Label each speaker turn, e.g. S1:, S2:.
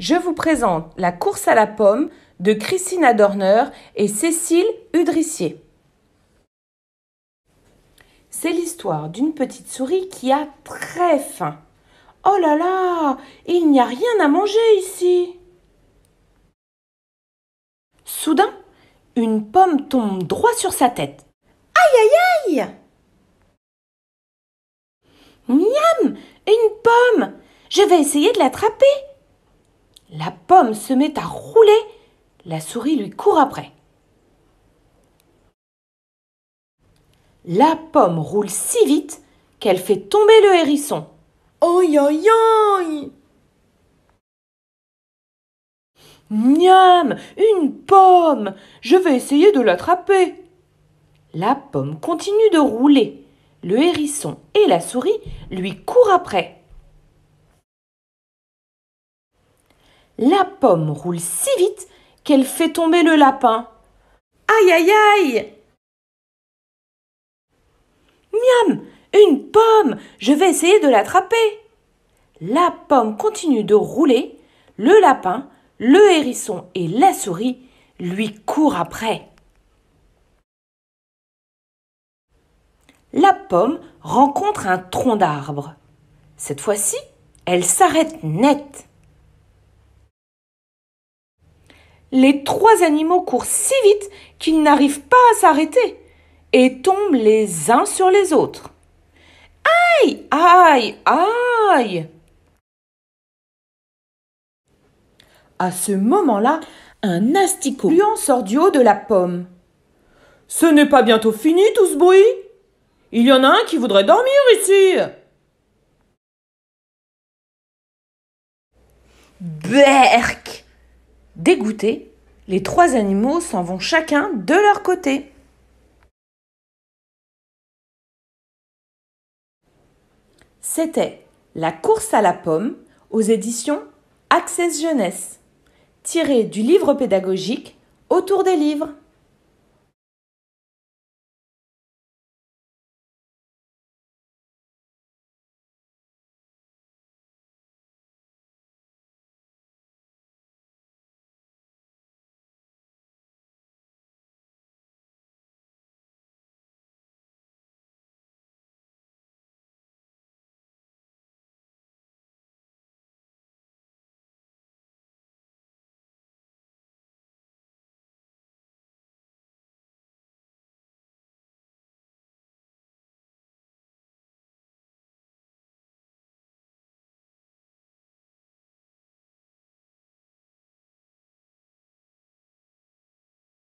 S1: je vous présente La course à la pomme de Christina Dorner et Cécile Udricier. C'est l'histoire d'une petite souris qui a très faim. Oh là là, il n'y a rien à manger ici. Soudain, une pomme tombe droit sur sa tête. Aïe aïe aïe Miam Une pomme Je vais essayer de l'attraper la pomme se met à rouler. La souris lui court après. La pomme roule si vite qu'elle fait tomber le hérisson. Oi, oi, oi Miam Une pomme Je vais essayer de l'attraper. La pomme continue de rouler. Le hérisson et la souris lui courent après. la pomme roule si vite qu'elle fait tomber le lapin. Aïe aïe aïe. Miam. Une pomme. Je vais essayer de l'attraper. La pomme continue de rouler, le lapin, le hérisson et la souris lui courent après. La pomme rencontre un tronc d'arbre. Cette fois-ci, elle s'arrête net. les trois animaux courent si vite qu'ils n'arrivent pas à s'arrêter et tombent les uns sur les autres. Aïe, aïe, aïe. À ce moment-là, un asticot en sort du haut de la pomme. Ce n'est pas bientôt fini tout ce bruit Il y en a un qui voudrait dormir ici Berk Dégoûtés, les trois animaux s'en vont chacun de leur côté. C'était La course à la pomme aux éditions Access Jeunesse, tirée du livre pédagogique Autour des livres.